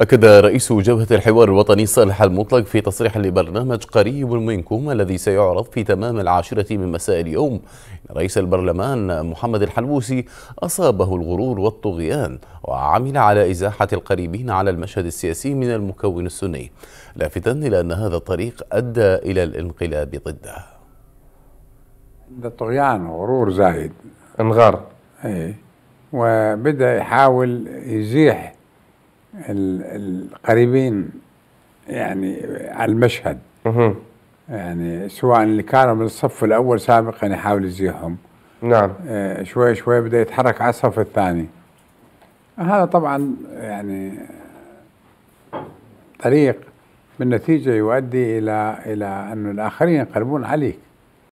أكد رئيس جبهة الحوار الوطني صالح المطلق في تصريح لبرنامج قريب منكم الذي سيعرض في تمام العاشرة من مساء اليوم رئيس البرلمان محمد الحلوسي أصابه الغرور والطغيان وعمل على إزاحة القريبين على المشهد السياسي من المكون السني لافتا إلى أن هذا الطريق أدى إلى الانقلاب ضده الطغيان غرور زايد انغار ايه وبدأ يحاول يزيح القريبين يعني على المشهد يعني سواء اللي كانوا من الصف الاول سابقا يحاول يزيحهم نعم آه، شوي شوي بدا يتحرك على الصف الثاني هذا طبعا يعني طريق بالنتيجه يؤدي الى الى انه الاخرين يقلبون عليك